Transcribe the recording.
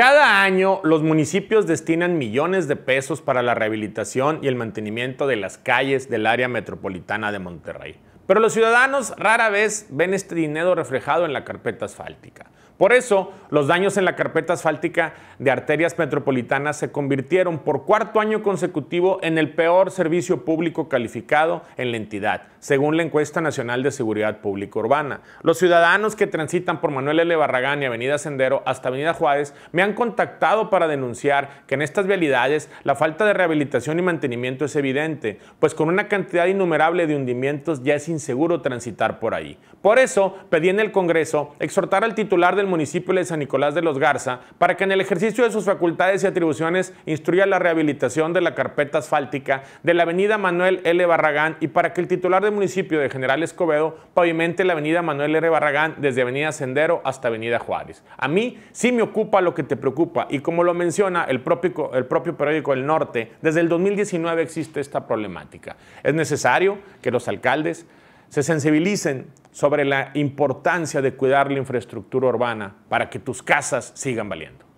Cada año los municipios destinan millones de pesos para la rehabilitación y el mantenimiento de las calles del área metropolitana de Monterrey. Pero los ciudadanos rara vez ven este dinero reflejado en la carpeta asfáltica. Por eso, los daños en la carpeta asfáltica de arterias metropolitanas se convirtieron por cuarto año consecutivo en el peor servicio público calificado en la entidad, según la encuesta nacional de seguridad pública urbana. Los ciudadanos que transitan por Manuel L. Barragán y Avenida Sendero hasta Avenida Juárez me han contactado para denunciar que en estas vialidades la falta de rehabilitación y mantenimiento es evidente, pues con una cantidad innumerable de hundimientos ya seguro transitar por ahí. Por eso pedí en el Congreso exhortar al titular del municipio de San Nicolás de los Garza para que en el ejercicio de sus facultades y atribuciones instruya la rehabilitación de la carpeta asfáltica de la avenida Manuel L. Barragán y para que el titular del municipio de General Escobedo pavimente la avenida Manuel R. Barragán desde avenida Sendero hasta avenida Juárez. A mí sí me ocupa lo que te preocupa y como lo menciona el propio, el propio periódico El Norte, desde el 2019 existe esta problemática. Es necesario que los alcaldes se sensibilicen sobre la importancia de cuidar la infraestructura urbana para que tus casas sigan valiendo.